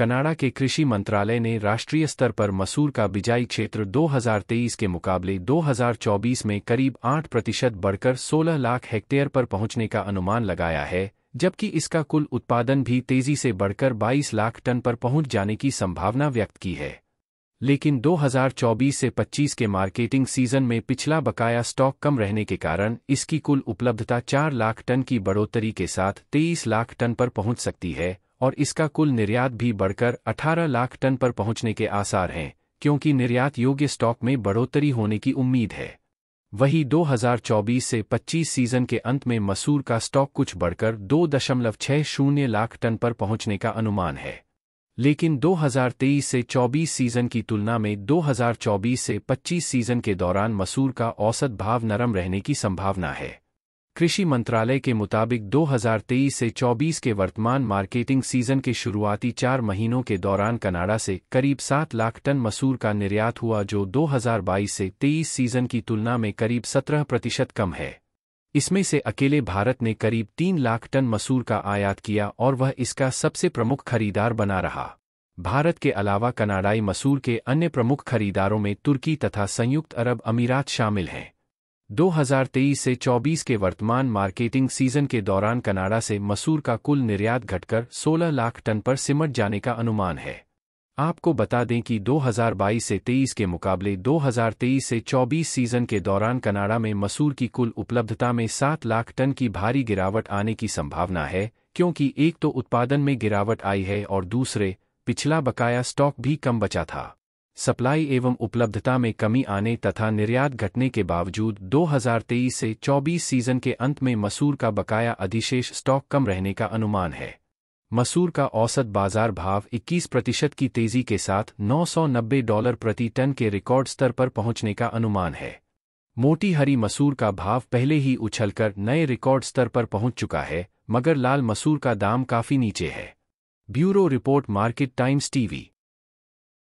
Canada के कृषि मंत्रालय ने राष्ट्रीय स्तर पर मसूर का बिजाई क्षेत्र 2023 के मुकाबले 2024 में करीब 8 प्रतिशत बढ़कर 16 लाख हेक्टेयर पर पहुंचने का अनुमान लगाया है जबकि इसका कुल उत्पादन भी तेजी से बढ़कर 22 लाख टन पर पहुंच जाने की संभावना व्यक्त की है लेकिन 2024 से 25 के मार्केटिंग सीजन में पिछला बकाया स्टॉक कम रहने के कारण इसकी कुल उपलब्धता 4 लाख टन की बढ़ोतरी के साथ 23 लाख टन पर पहुंच सकती है और इसका कुल निर्यात भी बढ़कर 18 लाख टन पर पहुंचने के आसार हैं क्योंकि निर्यात योग्य स्टॉक में बढ़ोतरी होने की उम्मीद है वहीं 2024 से 25 सीजन के अंत में मसूर का स्टॉक कुछ बढ़कर 2.60 लाख टन पर पहुंचने का अनुमान है लेकिन 2023 से 24 सीजन की तुलना में 2024 से 25 सीजन के दौरान मसूर का औसत भाव नरम रहने की संभावना है कृषि मंत्रालय के मुताबिक 2023 से 24 के वर्तमान मार्केटिंग सीजन के शुरुआती चार महीनों के दौरान कनाडा से करीब 7 लाख टन मसूर का निर्यात हुआ जो 2022 से 23 सीजन की तुलना में करीब 17 प्रतिशत कम है इसमें से अकेले भारत ने करीब 3 लाख टन मसूर का आयात किया और वह इसका सबसे प्रमुख खरीदार बना रहा भारत के अलावा कनाडाई मसूर के अन्य प्रमुख खरीदारों में तुर्की तथा संयुक्त अरब अमीरात शामिल हैं 2023 से 24 के वर्तमान मार्केटिंग सीजन के दौरान कनाडा से मसूर का कुल निर्यात घटकर 16 लाख टन पर सिमट जाने का अनुमान है आपको बता दें कि 2022 से 23 के मुकाबले 2023 से 24 सीजन के दौरान कनाडा में मसूर की कुल उपलब्धता में 7 लाख टन की भारी गिरावट आने की संभावना है क्योंकि एक तो उत्पादन में गिरावट आई है और दूसरे पिछला बकाया स्टॉक भी कम बचा था सप्लाई एवं उपलब्धता में कमी आने तथा निर्यात घटने के बावजूद 2023 से 24 सीजन के अंत में मसूर का बकाया अधिशेष स्टॉक कम रहने का अनुमान है मसूर का औसत बाजार भाव 21 प्रतिशत की तेजी के साथ 990 डॉलर प्रति टन के रिकॉर्ड स्तर पर पहुंचने का अनुमान है मोटी हरी मसूर का भाव पहले ही उछलकर नए रिकॉर्ड स्तर पर पहुंच चुका है मगर लाल मसूर का दाम काफी नीचे है bureau report Market Times TV